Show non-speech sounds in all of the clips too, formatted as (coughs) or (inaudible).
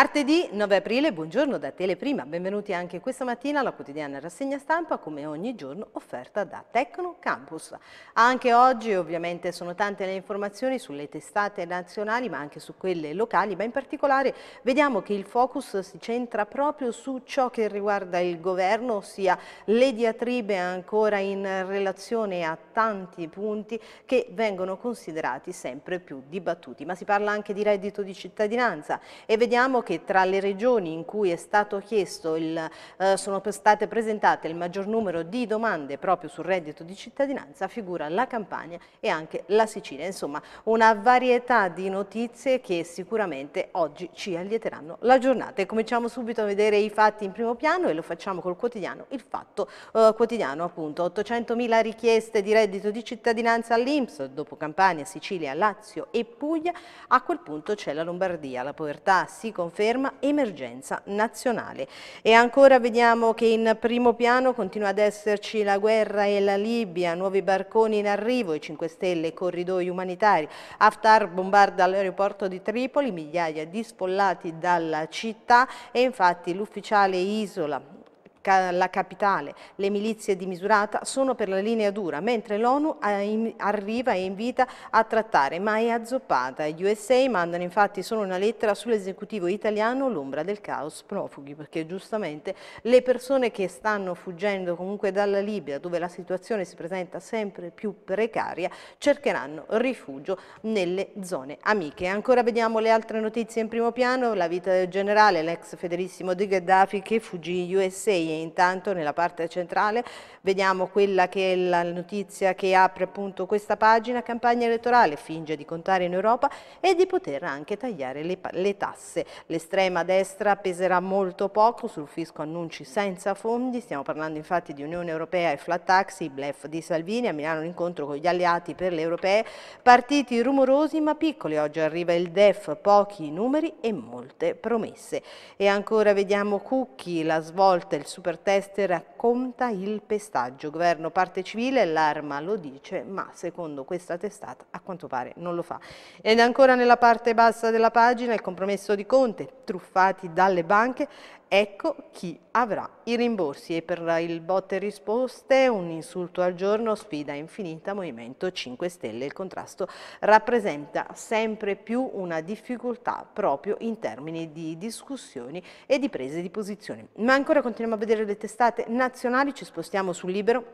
Martedì 9 aprile, buongiorno da Teleprima, benvenuti anche questa mattina alla quotidiana rassegna stampa come ogni giorno offerta da Tecno Campus. Anche oggi ovviamente sono tante le informazioni sulle testate nazionali ma anche su quelle locali, ma in particolare vediamo che il focus si centra proprio su ciò che riguarda il governo, ossia le diatribe ancora in relazione a tanti punti che vengono considerati sempre più dibattuti. Ma si parla anche di reddito di cittadinanza e vediamo che che tra le regioni in cui è stato chiesto il, eh, sono state presentate il maggior numero di domande proprio sul reddito di cittadinanza figura la Campania e anche la Sicilia. Insomma, una varietà di notizie che sicuramente oggi ci allieteranno la giornata. E cominciamo subito a vedere i fatti in primo piano e lo facciamo col quotidiano, il fatto eh, quotidiano appunto. 800.000 richieste di reddito di cittadinanza all'Inps, dopo Campania, Sicilia, Lazio e Puglia. A quel punto c'è la Lombardia, la povertà si conferma conferma emergenza nazionale. E ancora vediamo che in primo piano continua ad esserci la guerra e la Libia, nuovi barconi in arrivo, i 5 Stelle, corridoi umanitari. Haftar bombarda l'aeroporto di Tripoli, migliaia di sfollati dalla città e infatti l'ufficiale Isola la capitale, le milizie di Misurata sono per la linea dura, mentre l'ONU arriva e invita a trattare, ma è azzoppata. Gli USA mandano infatti solo una lettera sull'esecutivo italiano, l'ombra del caos profughi, perché giustamente le persone che stanno fuggendo comunque dalla Libia, dove la situazione si presenta sempre più precaria, cercheranno rifugio nelle zone amiche. Ancora vediamo le altre notizie in primo piano, la vita del generale, l'ex federissimo di Gheddafi che fuggì gli USA noi intanto nella parte centrale vediamo quella che è la notizia che apre appunto questa pagina, campagna elettorale, finge di contare in Europa e di poter anche tagliare le, le tasse. L'estrema destra peserà molto poco sul fisco annunci senza fondi, stiamo parlando infatti di Unione Europea e flat tax, i blef di Salvini, a Milano l'incontro con gli alleati per le europee, partiti rumorosi ma piccoli, oggi arriva il DEF, pochi numeri e molte promesse. E ancora vediamo Cucchi, la svolta, il suo superteste racconta il pestaggio. Governo, parte civile, l'arma lo dice, ma secondo questa testata a quanto pare non lo fa. Ed ancora nella parte bassa della pagina il compromesso di Conte, truffati dalle banche, Ecco chi avrà i rimborsi e per il botte risposte un insulto al giorno, sfida infinita, Movimento 5 Stelle. Il contrasto rappresenta sempre più una difficoltà proprio in termini di discussioni e di prese di posizione. Ma ancora continuiamo a vedere le testate nazionali, ci spostiamo sul libero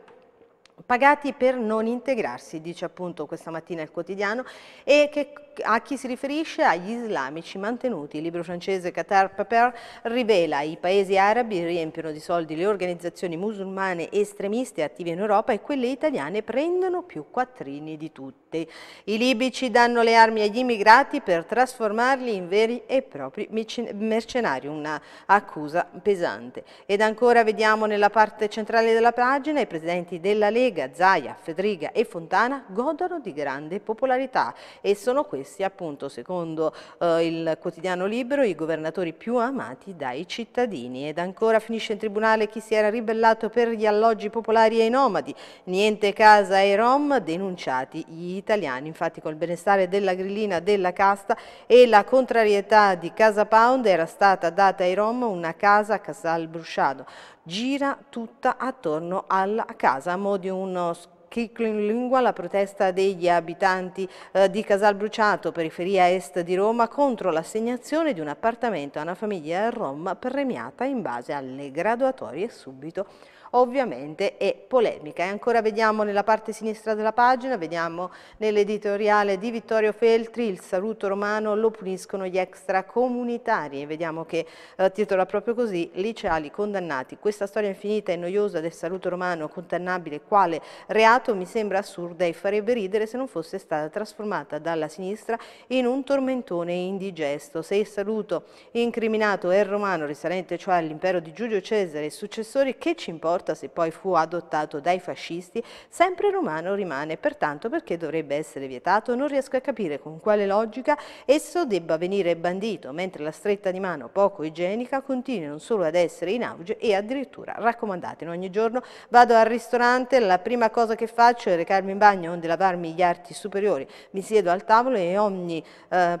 pagati per non integrarsi, dice appunto questa mattina il quotidiano, e che a chi si riferisce? Agli islamici mantenuti. Il libro francese Qatar Paper rivela i paesi arabi riempiono di soldi le organizzazioni musulmane estremiste attive in Europa e quelle italiane prendono più quattrini di tutte. I libici danno le armi agli immigrati per trasformarli in veri e propri mercenari, una accusa pesante. Ed ancora vediamo nella parte centrale della pagina i presidenti della Lega, Zaia, Fedriga e Fontana godono di grande popolarità e sono questi stessi, appunto secondo eh, il quotidiano libero, i governatori più amati dai cittadini. Ed ancora finisce in tribunale chi si era ribellato per gli alloggi popolari ai nomadi, niente casa ai rom, denunciati gli italiani. Infatti col benestare della grillina della casta e la contrarietà di Casa Pound era stata data ai rom una casa a Casal Brusciado. Gira tutta attorno alla casa, a mo' di uno scopo chiclo in lingua la protesta degli abitanti eh, di Casalbruciato, periferia est di Roma, contro l'assegnazione di un appartamento a una famiglia rom premiata in base alle graduatorie subito ovviamente è polemica. E ancora vediamo nella parte sinistra della pagina, vediamo nell'editoriale di Vittorio Feltri il saluto romano lo puniscono gli extracomunitari e vediamo che eh, titola proprio così liceali condannati. Questa storia infinita e noiosa del saluto romano condannabile quale reato mi sembra assurda e farebbe ridere se non fosse stata trasformata dalla sinistra in un tormentone indigesto. Se il saluto incriminato è romano risalente cioè all'impero di Giulio Cesare e successori che ci importa importa se poi fu adottato dai fascisti, sempre romano rimane, pertanto perché dovrebbe essere vietato non riesco a capire con quale logica esso debba venire bandito, mentre la stretta di mano poco igienica continua non solo ad essere in auge e addirittura raccomandata. In ogni giorno vado al ristorante, la prima cosa che faccio è recarmi in bagno onde lavarmi gli arti superiori, mi siedo al tavolo e ogni eh,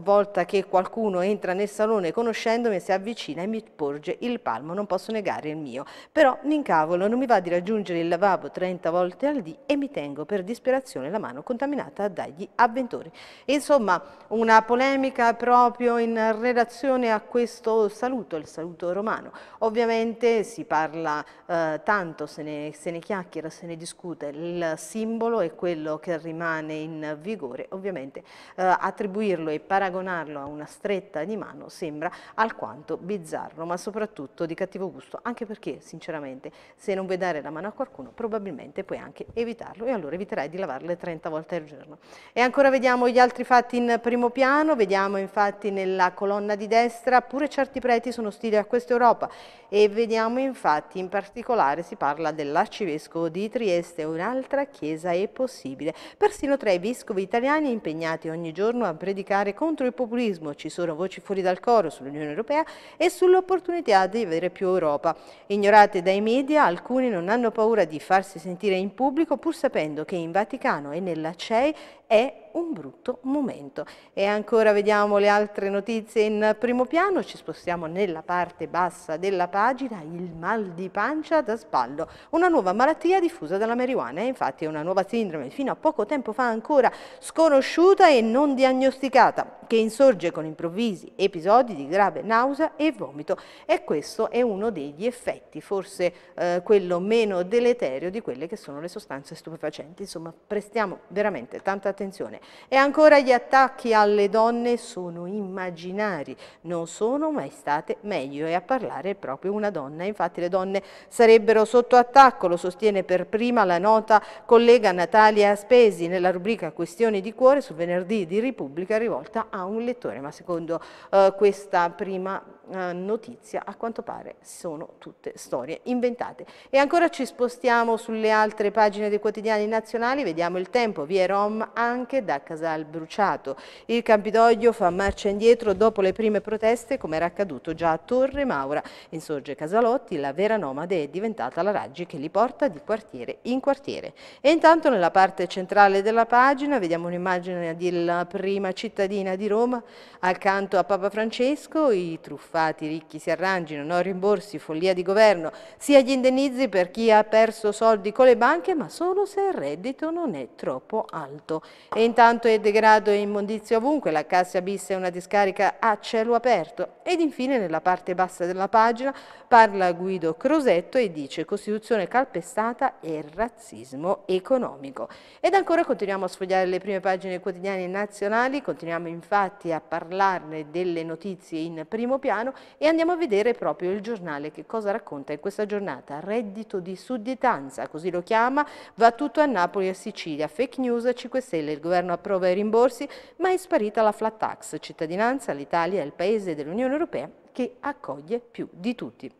volta che qualcuno entra nel salone conoscendomi si avvicina e mi porge il palmo, non posso negare il mio, però mi mi incavolo, non mi va di raggiungere il lavabo 30 volte al dì e mi tengo per disperazione la mano contaminata dagli avventori. Insomma, una polemica proprio in relazione a questo saluto, il saluto romano. Ovviamente si parla eh, tanto, se ne, se ne chiacchiera, se ne discute, il simbolo è quello che rimane in vigore. Ovviamente eh, attribuirlo e paragonarlo a una stretta di mano sembra alquanto bizzarro, ma soprattutto di cattivo gusto, anche perché sinceramente sicuramente se non vuoi dare la mano a qualcuno probabilmente puoi anche evitarlo e allora eviterai di lavarle 30 volte al giorno. E ancora vediamo gli altri fatti in primo piano, vediamo infatti nella colonna di destra pure certi preti sono ostili a questa Europa e vediamo infatti in particolare si parla dell'arcivescovo di Trieste, un'altra chiesa è possibile. Persino tra i vescovi italiani impegnati ogni giorno a predicare contro il populismo ci sono voci fuori dal coro sull'Unione Europea e sull'opportunità di avere più Europa. Ignorate dai media media alcuni non hanno paura di farsi sentire in pubblico pur sapendo che in Vaticano e nella CEI è un brutto momento. E ancora vediamo le altre notizie in primo piano, ci spostiamo nella parte bassa della pagina, il mal di pancia da spallo, una nuova malattia diffusa dalla marijuana, infatti è una nuova sindrome fino a poco tempo fa ancora sconosciuta e non diagnosticata, che insorge con improvvisi episodi di grave nausea e vomito e questo è uno degli effetti, forse eh, quello meno deleterio di quelle che sono le sostanze stupefacenti, insomma prestiamo veramente tanta attenzione attenzione. E ancora gli attacchi alle donne sono immaginari, non sono mai state meglio e a parlare proprio una donna. Infatti le donne sarebbero sotto attacco, lo sostiene per prima la nota collega Natalia Spesi nella rubrica Questioni di cuore su venerdì di Repubblica rivolta a un lettore, ma secondo eh, questa prima eh, notizia a quanto pare sono tutte storie inventate. E ancora ci spostiamo sulle altre pagine dei quotidiani nazionali, vediamo il tempo, via Rom, anche da Casal Bruciato. Il Campidoglio fa marcia indietro dopo le prime proteste, come era accaduto già a Torre Maura. Insorge Casalotti, la vera nomade è diventata la Raggi che li porta di quartiere in quartiere. E intanto nella parte centrale della pagina vediamo un'immagine della prima cittadina di Roma, accanto a Papa Francesco, i truffati ricchi si arrangino, no rimborsi, follia di governo, sia gli indennizi per chi ha perso soldi con le banche, ma solo se il reddito non è troppo alto. E intanto è degrado e immondizia ovunque, la Cassia Bis è una discarica a cielo aperto. Ed infine nella parte bassa della pagina parla Guido Crosetto e dice Costituzione calpestata e razzismo economico. Ed ancora continuiamo a sfogliare le prime pagine quotidiane nazionali, continuiamo infatti a parlarne delle notizie in primo piano e andiamo a vedere proprio il giornale che cosa racconta in questa giornata. Reddito di sudditanza, così lo chiama, va tutto a Napoli e Sicilia, fake news 5 Stelle mensile, il governo approva i rimborsi, ma è sparita la flat tax. Cittadinanza, l'Italia è il paese dell'Unione Europea che accoglie più di tutti.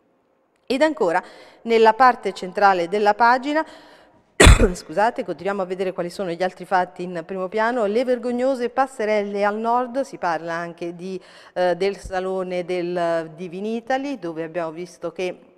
Ed ancora, nella parte centrale della pagina, (coughs) scusate, continuiamo a vedere quali sono gli altri fatti in primo piano, le vergognose passerelle al nord, si parla anche di, eh, del salone del Divinitali, dove abbiamo visto che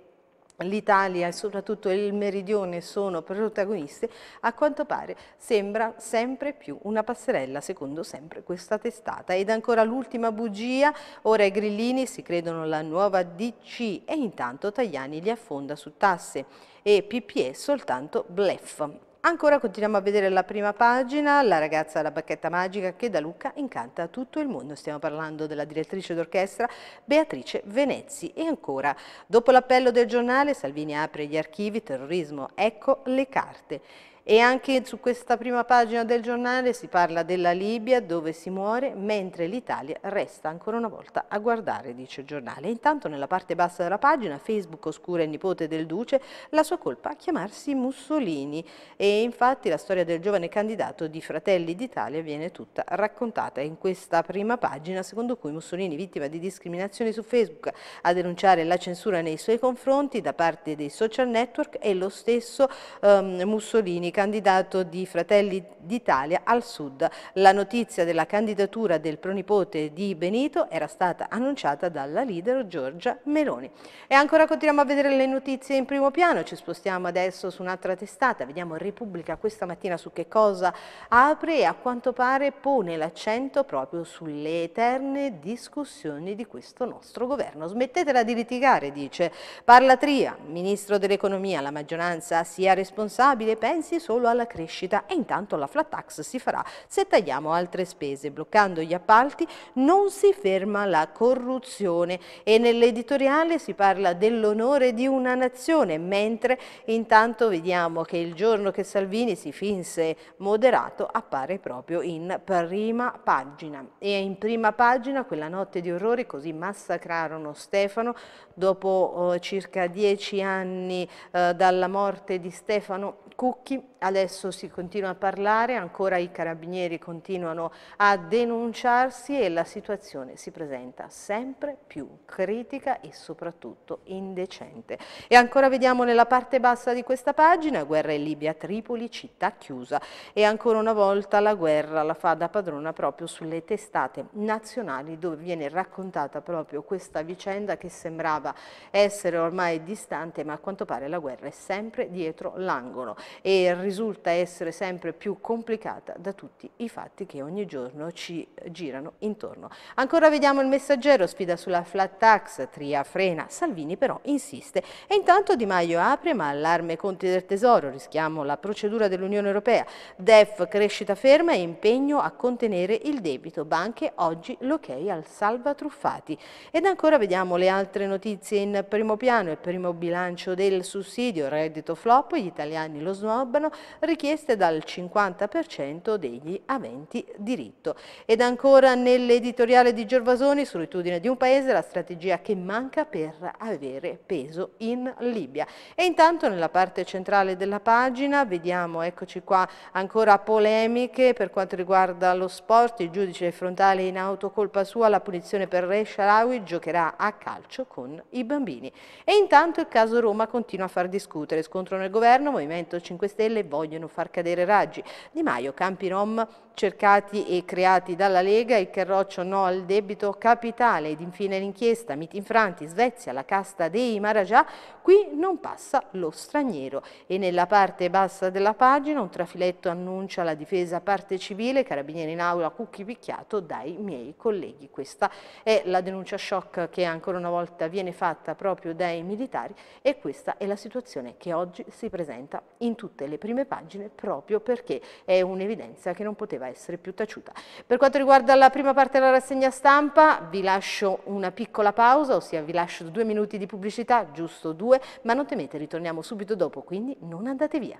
l'Italia e soprattutto il meridione sono protagoniste, a quanto pare sembra sempre più una passerella, secondo sempre questa testata. Ed ancora l'ultima bugia, ora i grillini si credono la nuova DC e intanto Tajani li affonda su tasse e PPE soltanto blef. Ancora continuiamo a vedere la prima pagina, la ragazza alla bacchetta magica che da Luca incanta tutto il mondo. Stiamo parlando della direttrice d'orchestra Beatrice Venezzi. E ancora, dopo l'appello del giornale, Salvini apre gli archivi, terrorismo, ecco le carte. E anche su questa prima pagina del giornale si parla della Libia dove si muore, mentre l'Italia resta ancora una volta a guardare, dice il giornale. Intanto nella parte bassa della pagina Facebook oscura il nipote del Duce, la sua colpa a chiamarsi Mussolini. E infatti la storia del giovane candidato di Fratelli d'Italia viene tutta raccontata in questa prima pagina, secondo cui Mussolini, vittima di discriminazioni su Facebook, a denunciare la censura nei suoi confronti da parte dei social network e lo stesso um, Mussolini candidato di Fratelli d'Italia al Sud. La notizia della candidatura del pronipote di Benito era stata annunciata dalla leader Giorgia Meloni. E ancora continuiamo a vedere le notizie in primo piano, ci spostiamo adesso su un'altra testata, vediamo Repubblica questa mattina su che cosa apre e a quanto pare pone l'accento proprio sulle eterne discussioni di questo nostro governo. Smettetela di litigare, dice. Parla Tria, ministro dell'economia, la maggioranza sia responsabile, pensi solo alla crescita e intanto la flat tax si farà se tagliamo altre spese. Bloccando gli appalti non si ferma la corruzione e nell'editoriale si parla dell'onore di una nazione, mentre intanto vediamo che il giorno che Salvini si finse moderato appare proprio in prima pagina. E in prima pagina quella notte di orrori così massacrarono Stefano dopo eh, circa dieci anni eh, dalla morte di Stefano Cucchi adesso si continua a parlare, ancora i carabinieri continuano a denunciarsi e la situazione si presenta sempre più critica e soprattutto indecente. E ancora vediamo nella parte bassa di questa pagina, guerra in Libia, Tripoli, città chiusa e ancora una volta la guerra la fa da padrona proprio sulle testate nazionali dove viene raccontata proprio questa vicenda che sembrava essere ormai distante ma a quanto pare la guerra è sempre dietro l'angolo e il risulta essere sempre più complicata da tutti i fatti che ogni giorno ci girano intorno. Ancora vediamo il messaggero, sfida sulla flat tax, Tria frena, Salvini però insiste. E intanto Di Maio apre ma allarme conti del tesoro, rischiamo la procedura dell'Unione Europea. DEF crescita ferma e impegno a contenere il debito, banche oggi l'ok al salva truffati. Ed ancora vediamo le altre notizie in primo piano, il primo bilancio del sussidio, reddito flop, gli italiani lo snobbano, richieste dal 50% degli aventi diritto. Ed ancora nell'editoriale di Gervasoni, solitudine di un paese, la strategia che manca per avere peso in Libia. E intanto nella parte centrale della pagina vediamo, eccoci qua, ancora polemiche per quanto riguarda lo sport, il giudice frontale in auto colpa sua, la punizione per Re Sharawi giocherà a calcio con i bambini. E intanto il caso Roma continua a far discutere, scontro nel governo, Movimento 5 Stelle vogliono far cadere Raggi. Di Maio, campi rom cercati e creati dalla Lega, il Carroccio no al debito capitale ed infine l'inchiesta, miti infranti, Svezia, la casta dei Maragià, qui non passa lo straniero. E nella parte bassa della pagina un trafiletto annuncia la difesa parte civile, carabinieri in aula, cucchi picchiato dai miei colleghi. Questa è la denuncia shock che ancora una volta viene fatta proprio dai militari e questa è la situazione che oggi si presenta in tutte le prime pagine proprio perché è un'evidenza che non poteva essere più taciuta. Per quanto riguarda la prima parte della rassegna stampa vi lascio una piccola pausa, ossia vi lascio due minuti di pubblicità, giusto due ma non temete, ritorniamo subito dopo, quindi non andate via.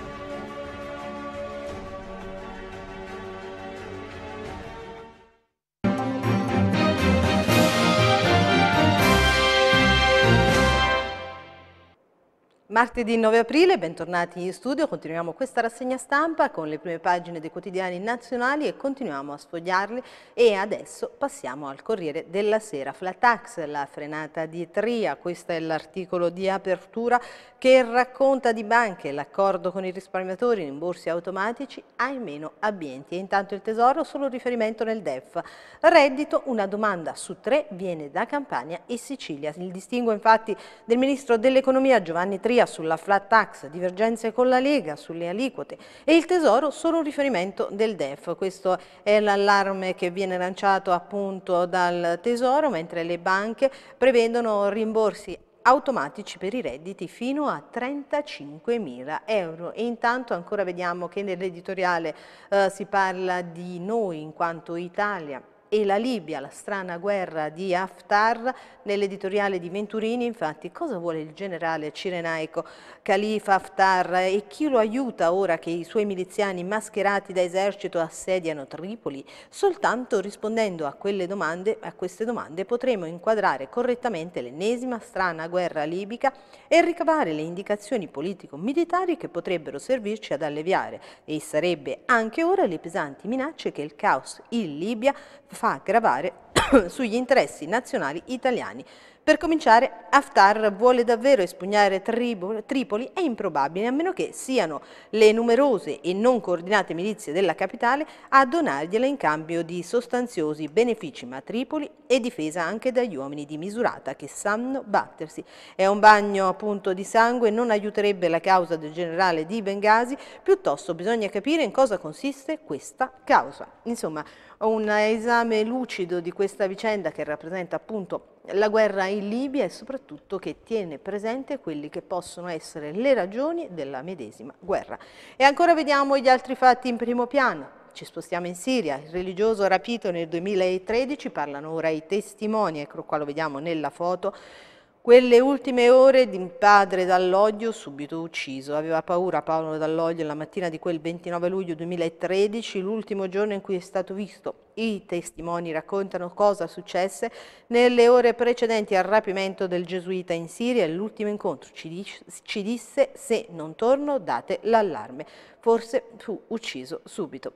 Martedì 9 aprile, bentornati in studio, continuiamo questa rassegna stampa con le prime pagine dei quotidiani nazionali e continuiamo a sfogliarli e adesso passiamo al Corriere della Sera. Flat tax, la frenata di Tria, questo è l'articolo di apertura che racconta di banche l'accordo con i risparmiatori in borsi automatici ai meno abbienti e intanto il Tesoro solo riferimento nel DEF. Reddito, una domanda su tre viene da Campania e Sicilia. Il distinguo infatti del Ministro dell'Economia Giovanni Tria Lombardia, sulla flat tax, divergenze con la Lega, sulle aliquote e il Tesoro solo un riferimento del DEF. Questo è l'allarme che viene lanciato appunto dal Tesoro, mentre le banche prevedono rimborsi automatici per i redditi fino a 35 mila euro e intanto ancora vediamo che nell'editoriale eh, si parla di noi in quanto Italia e la Libia, la strana guerra di Haftar, nell'editoriale di Venturini infatti cosa vuole il generale cirenaico Khalifa Haftar e chi lo aiuta ora che i suoi miliziani mascherati da esercito assediano Tripoli? Soltanto rispondendo a, domande, a queste domande potremo inquadrare correttamente l'ennesima strana guerra libica e ricavare le indicazioni politico-militari che potrebbero servirci ad alleviare e sarebbe anche ora le pesanti minacce che il caos in Libia fa gravare (coughs) sugli interessi nazionali italiani per cominciare, Haftar vuole davvero espugnare Tripoli, è improbabile, a meno che siano le numerose e non coordinate milizie della capitale a donargliela in cambio di sostanziosi benefici, ma Tripoli è difesa anche dagli uomini di misurata che sanno battersi. È un bagno appunto di sangue, non aiuterebbe la causa del generale di Bengasi, piuttosto bisogna capire in cosa consiste questa causa. Insomma, un esame lucido di questa vicenda che rappresenta appunto la guerra in Libia e soprattutto che tiene presente quelle che possono essere le ragioni della medesima guerra. E ancora vediamo gli altri fatti in primo piano. Ci spostiamo in Siria, il religioso rapito nel 2013, parlano ora i testimoni, ecco qua lo vediamo nella foto, quelle ultime ore di padre dall'odio subito ucciso. Aveva paura Paolo dall'odio la mattina di quel 29 luglio 2013, l'ultimo giorno in cui è stato visto. I testimoni raccontano cosa successe nelle ore precedenti al rapimento del gesuita in Siria l'ultimo incontro. Ci, dice, ci disse se non torno date l'allarme. Forse fu ucciso subito.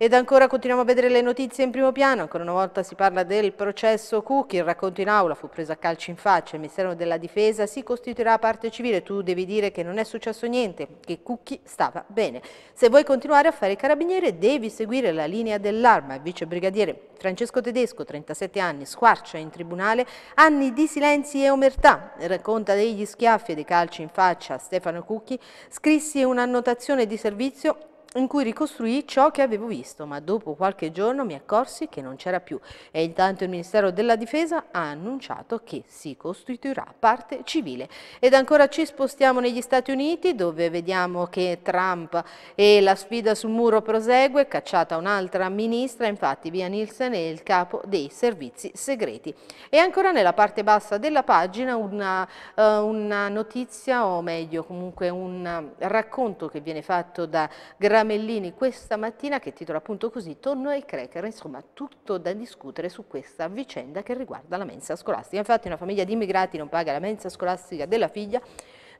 Ed ancora continuiamo a vedere le notizie in primo piano, ancora una volta si parla del processo Cook, il racconto in aula fu preso a calci in faccia, il Ministero della Difesa si costituirà parte civile, tu devi dire che non è successo niente, che Cucchi stava bene. Se vuoi continuare a fare il carabiniere devi seguire la linea dell'arma, il vice brigadiere Francesco Tedesco, 37 anni, squarcia in tribunale, anni di silenzi e omertà, racconta degli schiaffi e dei calci in faccia a Stefano Cucchi, scrissi un'annotazione di servizio in cui ricostruì ciò che avevo visto, ma dopo qualche giorno mi accorsi che non c'era più e intanto il Ministero della Difesa ha annunciato che si costituirà parte civile. Ed ancora ci spostiamo negli Stati Uniti dove vediamo che Trump e la sfida sul muro prosegue, cacciata un'altra ministra, infatti via Nielsen è il capo dei servizi segreti. E ancora nella parte bassa della pagina una, uh, una notizia o meglio comunque un racconto che viene fatto da Gramsci Lamellini questa mattina che titola appunto così Tonno e Cracker, insomma tutto da discutere su questa vicenda che riguarda la mensa scolastica. Infatti una famiglia di immigrati non paga la mensa scolastica della figlia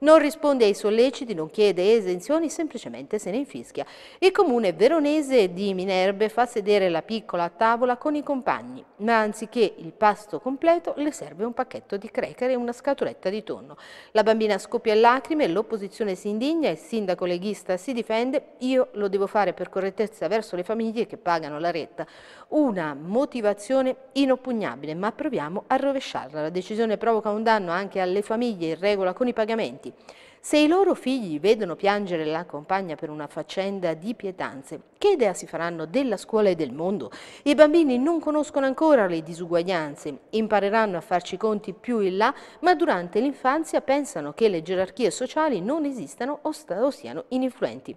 non risponde ai solleciti, non chiede esenzioni, semplicemente se ne infischia. Il comune veronese di Minerbe fa sedere la piccola a tavola con i compagni, ma anziché il pasto completo le serve un pacchetto di cracker e una scatoletta di tonno. La bambina scoppia in lacrime, l'opposizione si indigna, il sindaco leghista si difende, io lo devo fare per correttezza verso le famiglie che pagano la retta. Una motivazione inoppugnabile, ma proviamo a rovesciarla. La decisione provoca un danno anche alle famiglie in regola con i pagamenti parenti. Se i loro figli vedono piangere la compagna per una faccenda di pietanze, che idea si faranno della scuola e del mondo? I bambini non conoscono ancora le disuguaglianze, impareranno a farci conti più in là, ma durante l'infanzia pensano che le gerarchie sociali non esistano o, o siano ininfluenti.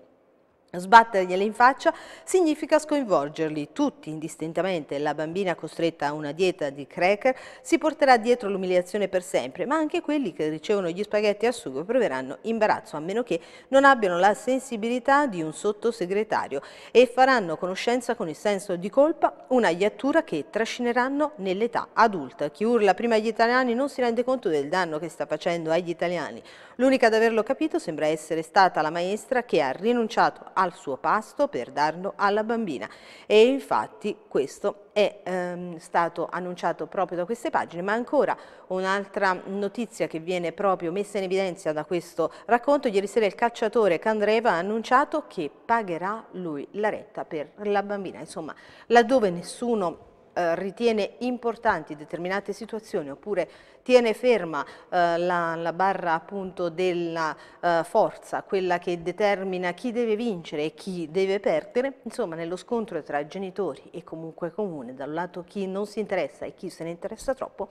Sbattergliele in faccia significa sconvolgerli tutti indistintamente. La bambina costretta a una dieta di cracker si porterà dietro l'umiliazione per sempre, ma anche quelli che ricevono gli spaghetti a sugo proveranno imbarazzo, a meno che non abbiano la sensibilità di un sottosegretario e faranno conoscenza con il senso di colpa, una iattura che trascineranno nell'età adulta. Chi urla prima agli italiani non si rende conto del danno che sta facendo agli italiani. L'unica ad averlo capito sembra essere stata la maestra che ha rinunciato al suo pasto per darlo alla bambina e infatti questo è ehm, stato annunciato proprio da queste pagine, ma ancora un'altra notizia che viene proprio messa in evidenza da questo racconto, ieri sera il calciatore Candreva ha annunciato che pagherà lui la retta per la bambina, insomma laddove nessuno eh, ritiene importanti determinate situazioni oppure tiene ferma eh, la, la, barra appunto della eh, forza, quella che determina chi deve vincere e chi deve perdere, insomma nello scontro tra genitori e comunque comune, da un lato chi non si interessa e chi se ne interessa troppo,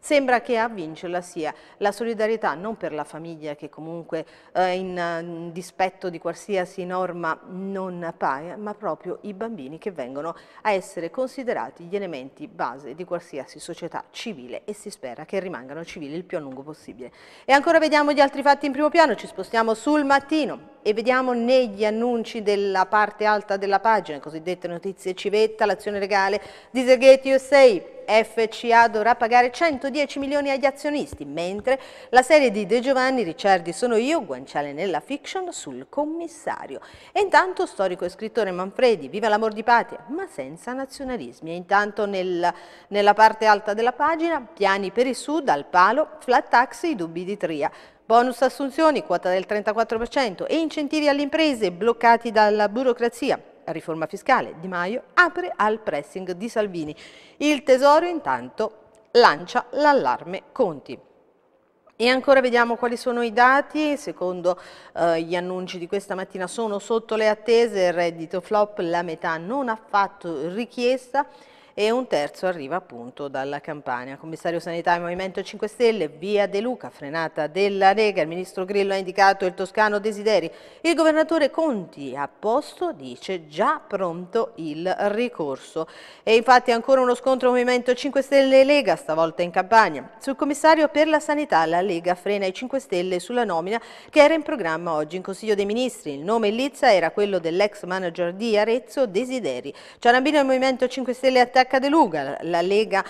Sembra che a vincerla sia la solidarietà non per la famiglia che comunque eh, in, in dispetto di qualsiasi norma non appaia, ma proprio i bambini che vengono a essere considerati gli elementi base di qualsiasi società civile e si spera che rimangano civili il più a lungo possibile. E ancora vediamo gli altri fatti in primo piano, ci spostiamo sul mattino e vediamo negli annunci della parte alta della pagina, cosiddette notizie civetta, l'azione legale di Serghetti USA, FCA dovrà pagare 110 milioni agli azionisti, mentre la serie di De Giovanni, Ricciardi sono io, guanciale nella fiction, sul commissario. E intanto storico e scrittore Manfredi, viva l'amor di patria, ma senza nazionalismi. E intanto nel, nella parte alta della pagina, piani per il sud, al palo, flat tax, i dubbi di Tria. Bonus assunzioni, quota del 34% e incentivi alle imprese bloccati dalla burocrazia riforma fiscale. Di Maio apre al pressing di Salvini. Il Tesoro intanto lancia l'allarme Conti. E ancora vediamo quali sono i dati, secondo eh, gli annunci di questa mattina sono sotto le attese, il reddito flop la metà non ha fatto richiesta, e un terzo arriva appunto dalla Campania. Commissario Sanità e Movimento 5 Stelle, via De Luca, frenata della Lega, il ministro Grillo ha indicato il toscano Desideri, il governatore Conti a posto dice già pronto il ricorso. E infatti ancora uno scontro Movimento 5 Stelle e Lega, stavolta in Campania. Sul commissario per la sanità la Lega frena i 5 Stelle sulla nomina che era in programma oggi in Consiglio dei Ministri. Il nome in lizza era quello dell'ex manager di Arezzo, Desideri. Ciarambino e Movimento 5 Stelle attacca Cadeluga, la Lega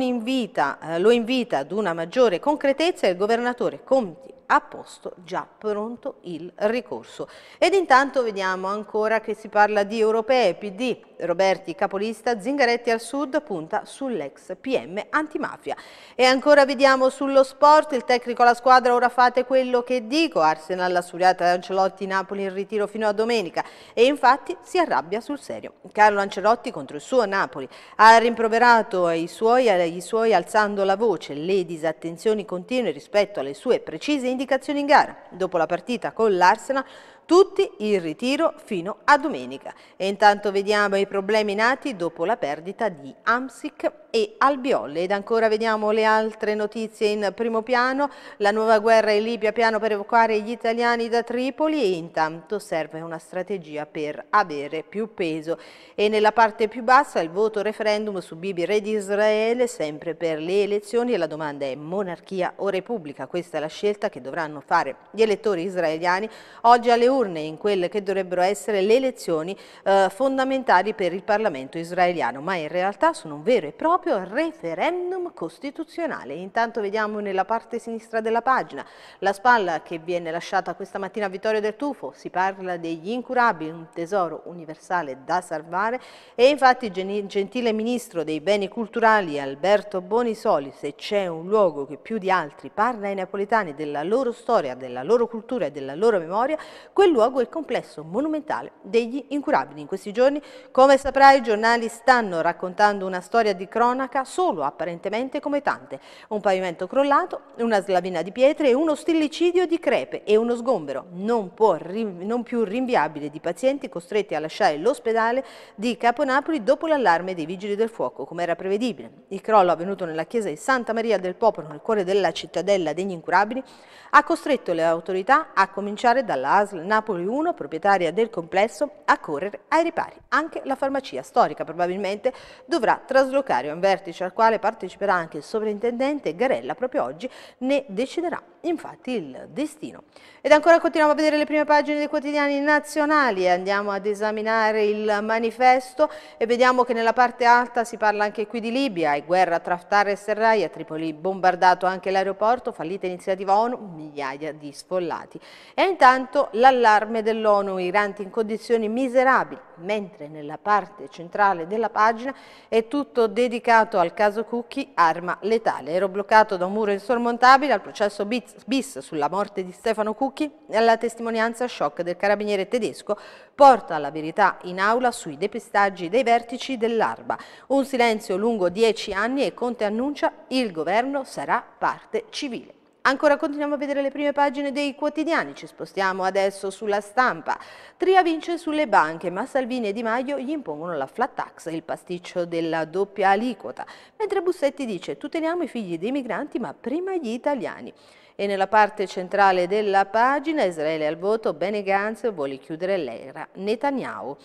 invita, eh, lo invita ad una maggiore concretezza e il governatore Conti ha posto già pronto il ricorso. Ed intanto vediamo ancora che si parla di europee, PD Roberti capolista, Zingaretti al sud punta sull'ex PM antimafia. E ancora vediamo sullo sport, il tecnico alla squadra ora fate quello che dico, Arsenal la suriata da Ancelotti Napoli in ritiro fino a domenica e infatti si arrabbia sul serio. Carlo Ancelotti contro il suo Napoli ha rimproverato i suoi, i suoi alzando la voce le disattenzioni continue rispetto alle sue precise indicazioni in gara. Dopo la partita con l'Arsenal tutti in ritiro fino a domenica. E intanto vediamo i problemi nati dopo la perdita di Amsic e Albiole. Ed ancora vediamo le altre notizie in primo piano. La nuova guerra in Libia, piano per evacuare gli italiani da Tripoli e intanto serve una strategia per avere più peso. E nella parte più bassa il voto referendum su Bibi Re di Israele, sempre per le elezioni e la domanda è monarchia o repubblica? Questa è la scelta che dovranno fare gli elettori israeliani oggi alle 11 urne in quelle che dovrebbero essere le elezioni eh, fondamentali per il Parlamento israeliano, ma in realtà sono un vero e proprio referendum costituzionale. Intanto vediamo nella parte sinistra della pagina la spalla che viene lasciata questa mattina a Vittorio del Tufo, si parla degli incurabili, un tesoro universale da salvare e infatti gentile ministro dei beni culturali Alberto Bonisoli, se c'è un luogo che più di altri parla ai napoletani della loro storia, della loro cultura e della loro memoria, quel luogo è il complesso monumentale degli incurabili. In questi giorni, come saprai, i giornali stanno raccontando una storia di cronaca solo apparentemente come tante. Un pavimento crollato, una slavina di pietre uno stillicidio di crepe e uno sgombero non, può, non più rinviabile di pazienti costretti a lasciare l'ospedale di Caponapoli dopo l'allarme dei vigili del fuoco, come era prevedibile. Il crollo avvenuto nella chiesa di Santa Maria del Popolo, nel cuore della cittadella degli incurabili, ha costretto le autorità a cominciare dalla ASL Napoli 1, proprietaria del complesso, a correre ai ripari. Anche la farmacia storica probabilmente dovrà traslocare un vertice al quale parteciperà anche il sovrintendente Garella proprio oggi ne deciderà infatti il destino. Ed ancora continuiamo a vedere le prime pagine dei quotidiani nazionali andiamo ad esaminare il manifesto e vediamo che nella parte alta si parla anche qui di Libia e guerra tra Haftar e Serrai a Tripoli bombardato anche l'aeroporto, fallita iniziativa ONU, migliaia di sfollati. E intanto l'allarme dell'allarme dell'ONU, iranti in condizioni miserabili, mentre nella parte centrale della pagina è tutto dedicato al caso Cucchi, arma letale. Ero bloccato da un muro insormontabile al processo bis sulla morte di Stefano Cucchi e alla testimonianza shock del carabiniere tedesco porta la verità in aula sui depistaggi dei vertici dell'Arba. Un silenzio lungo dieci anni e Conte annuncia il governo sarà parte civile. Ancora continuiamo a vedere le prime pagine dei quotidiani, ci spostiamo adesso sulla stampa. Tria vince sulle banche, ma Salvini e Di Maio gli impongono la flat tax, il pasticcio della doppia aliquota, mentre Bussetti dice tuteliamo i figli dei migranti ma prima gli italiani. E nella parte centrale della pagina Israele al voto, Bene Gantz vuole chiudere l'era Netanyahu.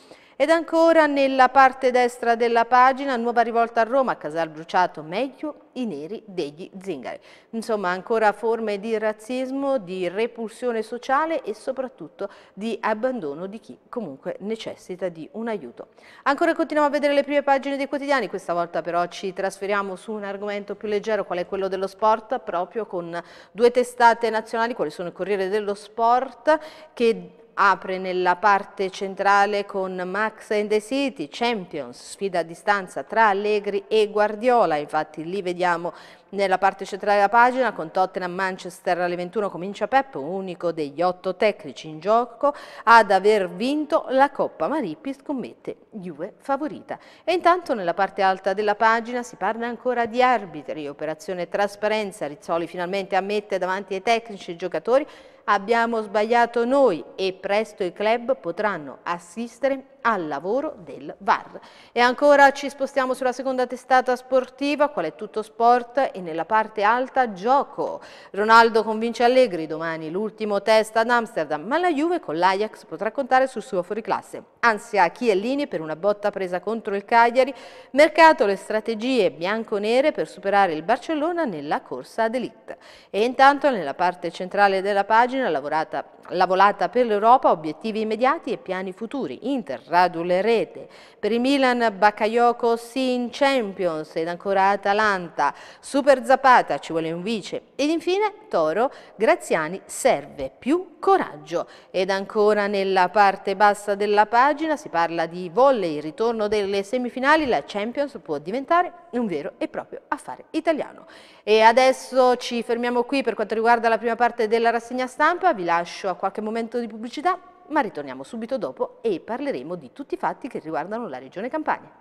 Ed ancora nella parte destra della pagina, nuova rivolta a Roma, Casal bruciato, meglio i neri degli zingari. Insomma, ancora forme di razzismo, di repulsione sociale e soprattutto di abbandono di chi comunque necessita di un aiuto. Ancora continuiamo a vedere le prime pagine dei quotidiani, questa volta però ci trasferiamo su un argomento più leggero, qual è quello dello sport, proprio con due testate nazionali, quali sono il Corriere dello Sport, che apre nella parte centrale con Max and the City, Champions, sfida a distanza tra Allegri e Guardiola, infatti lì vediamo nella parte centrale della pagina con Tottenham Manchester alle 21 comincia Pep, unico degli otto tecnici in gioco ad aver vinto la Coppa. Ma Rippi scommette Juve favorita. E intanto nella parte alta della pagina si parla ancora di arbitri, operazione trasparenza, Rizzoli finalmente ammette davanti ai tecnici e giocatori abbiamo sbagliato noi e presto i club potranno assistere al lavoro del VAR. E ancora ci spostiamo sulla seconda testata sportiva, qual è tutto sport e nella parte alta gioco. Ronaldo convince Allegri domani l'ultimo test ad Amsterdam, ma la Juve con l'Ajax potrà contare sul suo fuoriclasse. Ansia Chiellini per una botta presa contro il Cagliari, mercato le strategie bianco-nere per superare il Barcellona nella corsa ad elite. E intanto nella parte centrale della pagina lavorata, la volata per l'Europa, obiettivi immediati e piani futuri. Inter, radule rete. Per il Milan Bakayoko sì in Champions ed ancora Atalanta, Super Zapata ci vuole un vice ed infine Toro, Graziani serve più coraggio ed ancora nella parte bassa della pagina si parla di volley, il ritorno delle semifinali, la Champions può diventare un vero e proprio affare italiano. E adesso ci fermiamo qui per quanto riguarda la prima parte della rassegna stampa, vi lascio a qualche momento di pubblicità ma ritorniamo subito dopo e parleremo di tutti i fatti che riguardano la Regione Campania.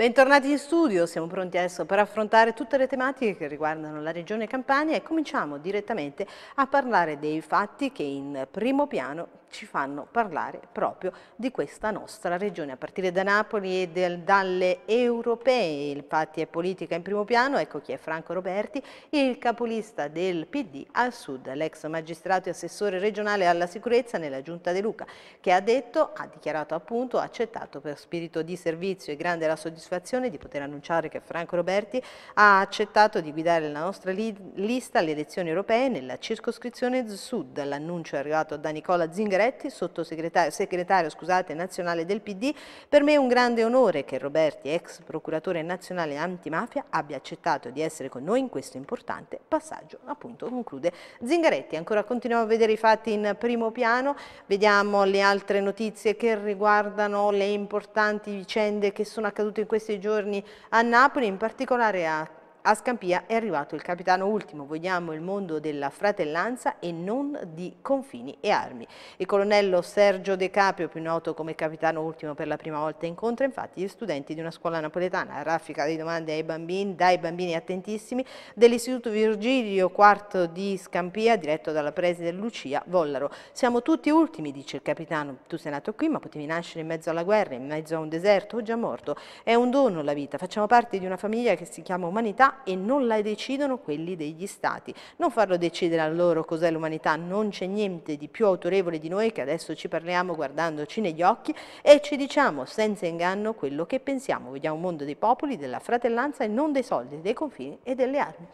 Bentornati in studio, siamo pronti adesso per affrontare tutte le tematiche che riguardano la regione Campania e cominciamo direttamente a parlare dei fatti che in primo piano ci fanno parlare proprio di questa nostra regione, a partire da Napoli e del, dalle europee, infatti è politica in primo piano, ecco chi è Franco Roberti, il capolista del PD al sud, l'ex magistrato e assessore regionale alla sicurezza nella giunta De Luca, che ha detto, ha dichiarato appunto, ha accettato per spirito di servizio e grande la soddisfazione di poter annunciare che Franco Roberti ha accettato di guidare la nostra lista alle elezioni europee nella circoscrizione sud, l'annuncio è arrivato da Nicola Zingara Ungaretti, sottosegretario segretario, scusate, nazionale del PD. Per me è un grande onore che Roberti, ex procuratore nazionale antimafia, abbia accettato di essere con noi in questo importante passaggio. Appunto, conclude Zingaretti. Ancora continuiamo a vedere i fatti in primo piano, vediamo le altre notizie che riguardano le importanti vicende che sono accadute in questi giorni a Napoli, in particolare a a Scampia è arrivato il capitano ultimo, vogliamo il mondo della fratellanza e non di confini e armi. Il colonnello Sergio De Caprio, più noto come capitano ultimo per la prima volta, incontra infatti gli studenti di una scuola napoletana, raffica le domande ai bambini, dai bambini attentissimi dell'Istituto Virgilio IV di Scampia, diretto dalla preside Lucia Vollaro. Siamo tutti ultimi, dice il capitano, tu sei nato qui ma potevi nascere in mezzo alla guerra, in mezzo a un deserto, o già morto. È un dono la vita, facciamo parte di una famiglia che si chiama umanità e non la decidono quelli degli stati. Non farlo decidere a loro cos'è l'umanità, non c'è niente di più autorevole di noi che adesso ci parliamo guardandoci negli occhi e ci diciamo senza inganno quello che pensiamo. Vogliamo un mondo dei popoli, della fratellanza e non dei soldi, dei confini e delle armi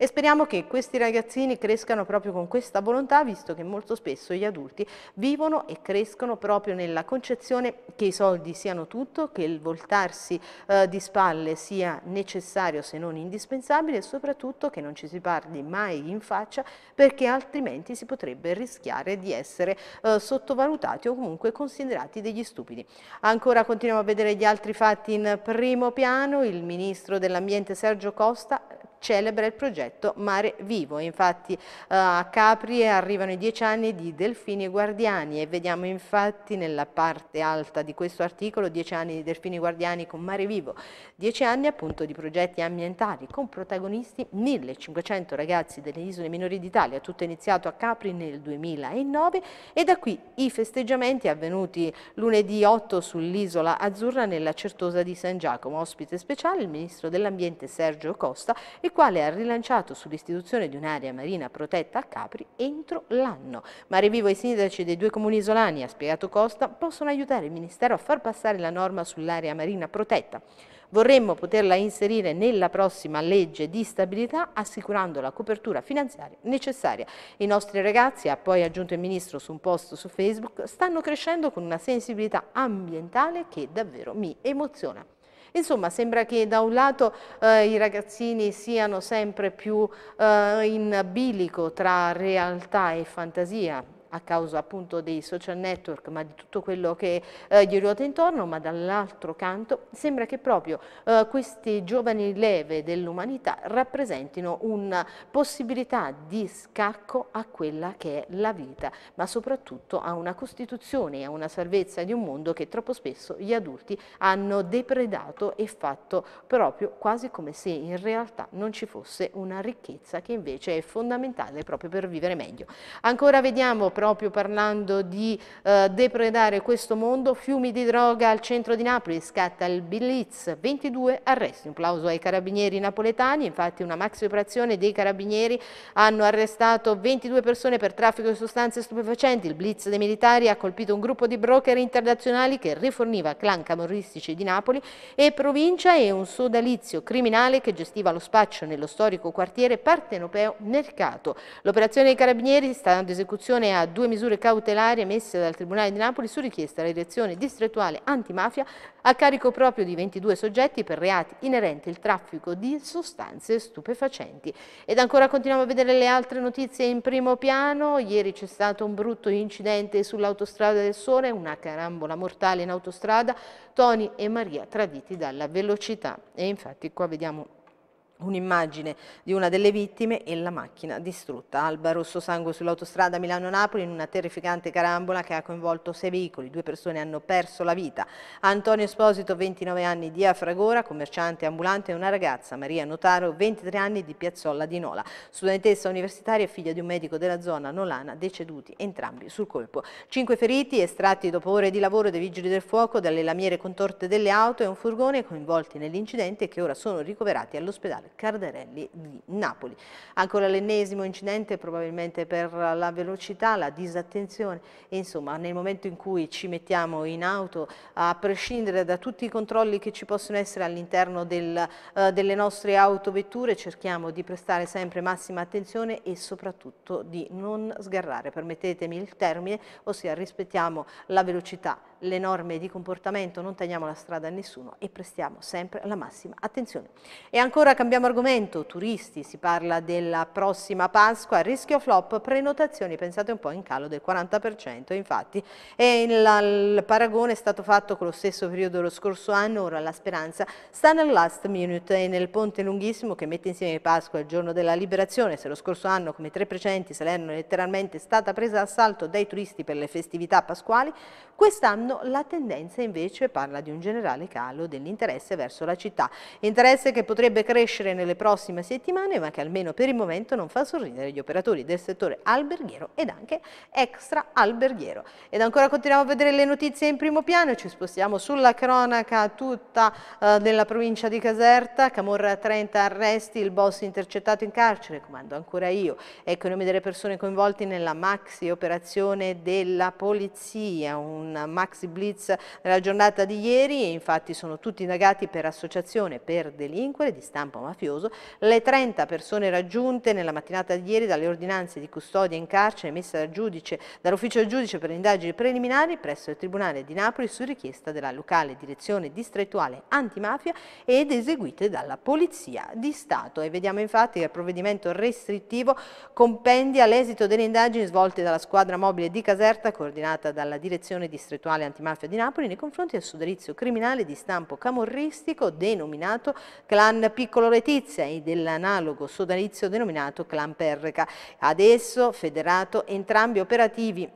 e speriamo che questi ragazzini crescano proprio con questa volontà, visto che molto spesso gli adulti vivono e crescono proprio nella concezione che i soldi siano tutto, che il voltarsi eh, di spalle sia necessario se non indispensabile e soprattutto che non ci si parli mai in faccia perché altrimenti si potrebbe rischiare di essere eh, sottovalutati o comunque considerati degli stupidi. Ancora continuiamo a vedere gli altri fatti in primo piano, il ministro dell'ambiente Sergio Costa celebra il progetto Mare Vivo. Infatti eh, a Capri arrivano i dieci anni di Delfini Guardiani e vediamo infatti nella parte alta di questo articolo dieci anni di Delfini Guardiani con Mare Vivo, dieci anni appunto di progetti ambientali con protagonisti 1500 ragazzi delle isole minori d'Italia, tutto iniziato a Capri nel 2009 e da qui i festeggiamenti avvenuti lunedì 8 sull'isola azzurra nella Certosa di San Giacomo, ospite speciale il ministro dell'ambiente Sergio Costa e il quale ha rilanciato sull'istituzione di un'area marina protetta a Capri entro l'anno. Mare Vivo e i sindaci dei due comuni isolani, ha spiegato Costa, possono aiutare il Ministero a far passare la norma sull'area marina protetta. Vorremmo poterla inserire nella prossima legge di stabilità assicurando la copertura finanziaria necessaria. I nostri ragazzi, ha poi aggiunto il Ministro su un post su Facebook, stanno crescendo con una sensibilità ambientale che davvero mi emoziona. Insomma, sembra che da un lato eh, i ragazzini siano sempre più eh, in bilico tra realtà e fantasia, a causa appunto dei social network, ma di tutto quello che eh, gli ruota intorno, ma dall'altro canto sembra che proprio eh, queste giovani leve dell'umanità rappresentino una possibilità di scacco a quella che è la vita, ma soprattutto a una costituzione e a una salvezza di un mondo che troppo spesso gli adulti hanno depredato e fatto proprio quasi come se in realtà non ci fosse una ricchezza che invece è fondamentale proprio per vivere meglio. Ancora vediamo proprio parlando di eh, depredare questo mondo, fiumi di droga al centro di Napoli, scatta il Blitz, 22 arresti, un plauso ai carabinieri napoletani, infatti una maxi operazione dei carabinieri hanno arrestato 22 persone per traffico di sostanze stupefacenti, il Blitz dei militari ha colpito un gruppo di broker internazionali che riforniva clan camorristici di Napoli e provincia e un sodalizio criminale che gestiva lo spaccio nello storico quartiere partenopeo Mercato. L'operazione dei carabinieri sta dando esecuzione a due misure cautelari emesse dal Tribunale di Napoli su richiesta della direzione distrettuale antimafia a carico proprio di 22 soggetti per reati inerenti al traffico di sostanze stupefacenti. Ed ancora continuiamo a vedere le altre notizie in primo piano. Ieri c'è stato un brutto incidente sull'autostrada del Sole, una carambola mortale in autostrada, Toni e Maria traditi dalla velocità. E infatti qua vediamo un'immagine di una delle vittime e la macchina distrutta. Alba rosso sangue sull'autostrada Milano-Napoli in una terrificante carambola che ha coinvolto sei veicoli, due persone hanno perso la vita. Antonio Esposito, 29 anni di Afragora, commerciante ambulante e una ragazza, Maria Notaro, 23 anni di Piazzolla di Nola, studentessa universitaria e figlia di un medico della zona nolana, deceduti entrambi sul colpo. Cinque feriti estratti dopo ore di lavoro dei vigili del fuoco dalle lamiere contorte delle auto e un furgone coinvolti nell'incidente che ora sono ricoverati all'ospedale Cardarelli di Napoli. Ancora l'ennesimo incidente probabilmente per la velocità, la disattenzione, insomma nel momento in cui ci mettiamo in auto, a prescindere da tutti i controlli che ci possono essere all'interno del, eh, delle nostre autovetture, cerchiamo di prestare sempre massima attenzione e soprattutto di non sgarrare, permettetemi il termine, ossia rispettiamo la velocità le norme di comportamento, non tagliamo la strada a nessuno e prestiamo sempre la massima attenzione. E ancora cambiamo argomento, turisti, si parla della prossima Pasqua, rischio flop, prenotazioni, pensate un po' in calo del 40%, infatti e il, il paragone è stato fatto con lo stesso periodo dello scorso anno, ora la speranza sta nel last minute e nel ponte lunghissimo che mette insieme Pasqua e il giorno della liberazione, se lo scorso anno come tre precedenti Salerno è letteralmente stata presa assalto dai turisti per le festività pasquali, quest'anno quest'anno, la tendenza invece parla di un generale calo dell'interesse verso la città. Interesse che potrebbe crescere nelle prossime settimane, ma che almeno per il momento non fa sorridere gli operatori del settore alberghiero ed anche extra alberghiero. Ed ancora continuiamo a vedere le notizie in primo piano, ci spostiamo sulla cronaca tutta eh, della provincia di Caserta, Camorra 30 arresti, il boss intercettato in carcere, comando ancora io, ecco i nomi delle persone coinvolte nella maxi operazione della polizia, un maxi maxi blitz nella giornata di ieri e infatti sono tutti indagati per associazione per delinquere di stampo mafioso. Le 30 persone raggiunte nella mattinata di ieri dalle ordinanze di custodia in carcere emesse dal giudice, dall'ufficio del giudice per le indagini preliminari presso il Tribunale di Napoli su richiesta della locale direzione distrettuale antimafia ed eseguite dalla Polizia di Stato. E vediamo infatti che il provvedimento restrittivo compendia l'esito delle indagini svolte dalla squadra mobile di Caserta coordinata dalla direzione distrettuale antimafia antimafia di Napoli nei confronti del sodalizio criminale di stampo camorristico denominato Clan Piccolo Letizia e dell'analogo sodalizio denominato Clan Perreca, adesso federato entrambi operativi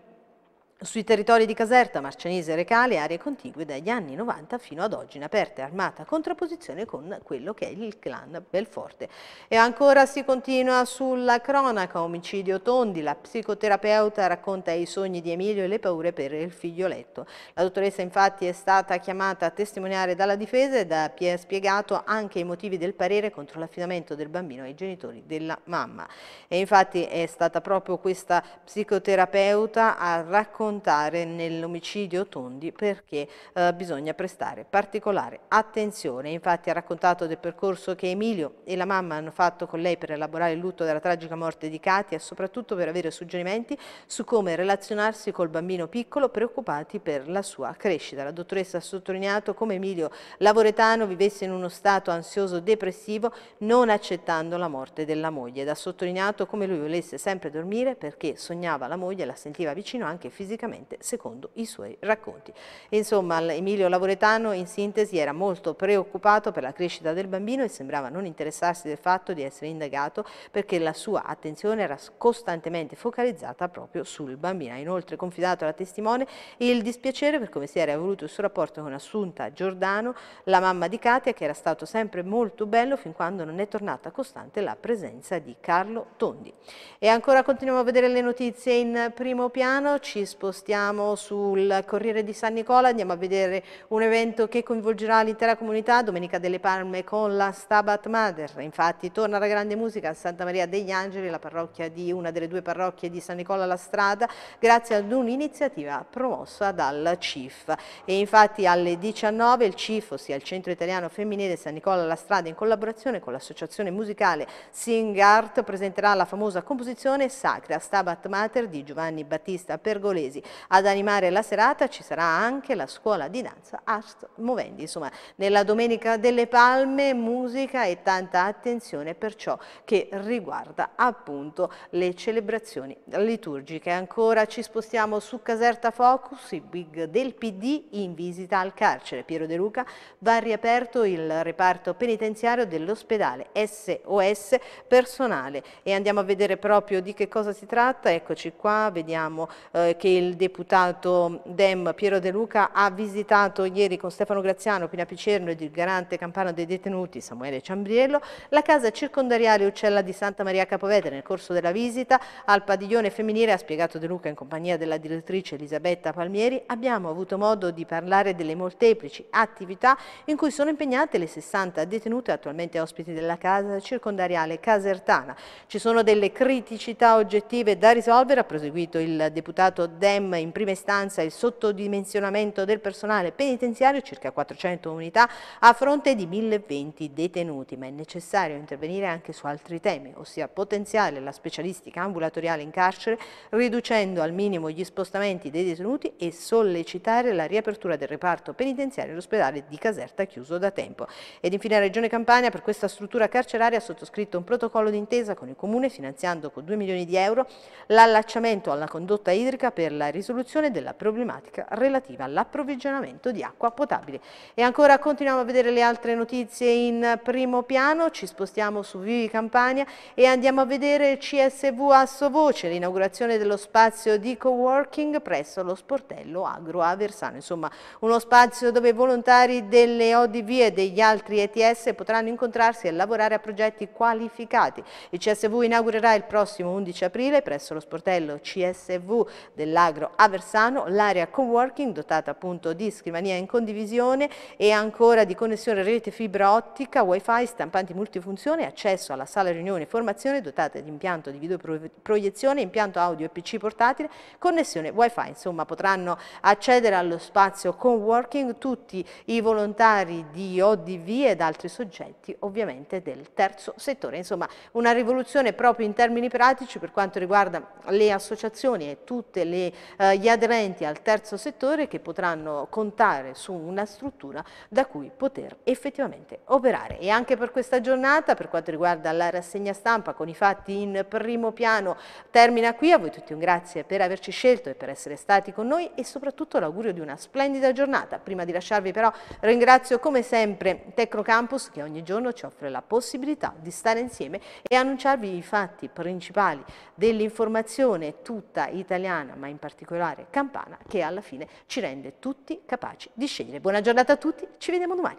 sui territori di Caserta, Marcianese, Recale, aree contigue dagli anni 90 fino ad oggi in aperta e armata contrapposizione con quello che è il clan Belforte. E ancora si continua sulla cronaca, omicidio Tondi, la psicoterapeuta racconta i sogni di Emilio e le paure per il figlioletto. La dottoressa infatti è stata chiamata a testimoniare dalla difesa ed ha spiegato anche i motivi del parere contro l'affidamento del bambino ai genitori della mamma. E infatti è stata proprio questa psicoterapeuta a raccontare montare nell'omicidio Tondi perché eh, bisogna prestare particolare attenzione. Infatti ha raccontato del percorso che Emilio e la mamma hanno fatto con lei per elaborare il lutto della tragica morte di Katia soprattutto per avere suggerimenti su come relazionarsi col bambino piccolo preoccupati per la sua crescita. La dottoressa ha sottolineato come Emilio Lavoretano vivesse in uno stato ansioso depressivo non accettando la morte della moglie ed ha sottolineato come lui volesse sempre dormire perché sognava la moglie la sentiva vicino anche fisicamente economicamente secondo i suoi racconti. Insomma, Emilio Lavoretano in sintesi era molto preoccupato per la crescita del bambino e sembrava non interessarsi del fatto di essere indagato perché la sua attenzione era costantemente focalizzata proprio sul bambino. Ha inoltre confidato alla testimone il dispiacere per come si era evoluto il suo rapporto con Assunta Giordano, la mamma di Katia, che era stato sempre molto bello fin quando non è tornata costante la presenza di Carlo Tondi. E ancora continuiamo a vedere le notizie in primo piano, ci spostiamo stiamo sul Corriere di San Nicola, andiamo a vedere un evento che coinvolgerà l'intera comunità, Domenica delle Palme con la Stabat Mater. Infatti torna la grande musica a Santa Maria degli Angeli, la parrocchia di una delle due parrocchie di San Nicola alla Strada, grazie ad un'iniziativa promossa dal CIF. E infatti alle 19 il CIF, ossia il Centro Italiano Femminile San Nicola alla Strada, in collaborazione con l'associazione musicale Sing Art, presenterà la famosa composizione Sacra Stabat Mater di Giovanni Battista Pergolesi, ad animare la serata ci sarà anche la scuola di danza Ast Movendi. Insomma, nella Domenica delle Palme musica e tanta attenzione per ciò che riguarda appunto le celebrazioni liturgiche. Ancora ci spostiamo su Caserta Focus, i big del PD in visita al carcere. Piero De Luca va riaperto il reparto penitenziario dell'ospedale SOS personale e andiamo a vedere proprio di che cosa si tratta. Eccoci qua, vediamo eh, che il il deputato Dem Piero De Luca ha visitato ieri con Stefano Graziano, Pina Picerno ed il garante campano dei detenuti Samuele Ciambriello la casa circondariale Uccella di Santa Maria Capovedere Nel corso della visita al padiglione femminile, ha spiegato De Luca in compagnia della direttrice Elisabetta Palmieri, abbiamo avuto modo di parlare delle molteplici attività in cui sono impegnate le 60 detenute attualmente ospiti della casa circondariale casertana. Ci sono delle criticità oggettive da risolvere, ha proseguito il deputato Dem problema in prima istanza il sottodimensionamento del personale penitenziario, circa 400 unità, a fronte di 1020 detenuti, ma è necessario intervenire anche su altri temi, ossia potenziare la specialistica ambulatoriale in carcere, riducendo al minimo gli spostamenti dei detenuti e sollecitare la riapertura del reparto penitenziario all'ospedale di Caserta chiuso da tempo. Ed infine la Regione Campania per questa struttura carceraria ha sottoscritto un protocollo d'intesa con il Comune finanziando con 2 milioni di euro l'allacciamento alla condotta idrica per la la risoluzione della problematica relativa all'approvvigionamento di acqua potabile. E ancora continuiamo a vedere le altre notizie in primo piano, ci spostiamo su Vivi Campania e andiamo a vedere CSV Assovoce, l'inaugurazione dello spazio di co-working presso lo sportello Agro Aversano. insomma uno spazio dove volontari delle ODV e degli altri ETS potranno incontrarsi e lavorare a progetti qualificati. Il CSV inaugurerà il prossimo 11 aprile presso lo sportello CSV dell'Agro Agro a Versano, l'area co-working dotata appunto di scrivania in condivisione e ancora di connessione rete fibra ottica, wifi, stampanti multifunzione, accesso alla sala riunione e formazione dotata di impianto di videoproiezione, impianto audio e pc portatile, connessione wifi, insomma potranno accedere allo spazio co-working tutti i volontari di ODV ed altri soggetti ovviamente del terzo settore, insomma una rivoluzione proprio in termini pratici per quanto riguarda le associazioni e tutte le eh, gli aderenti al terzo settore che potranno contare su una struttura da cui poter effettivamente operare. E anche per questa giornata, per quanto riguarda la rassegna stampa con i fatti in primo piano, termina qui. A voi tutti un grazie per averci scelto e per essere stati con noi e soprattutto l'augurio di una splendida giornata. Prima di lasciarvi però ringrazio come sempre Tecnocampus che ogni giorno ci offre la possibilità di stare insieme e annunciarvi i fatti principali dell'informazione tutta italiana ma in particolare particolare campana che alla fine ci rende tutti capaci di scegliere. Buona giornata a tutti, ci vediamo domani.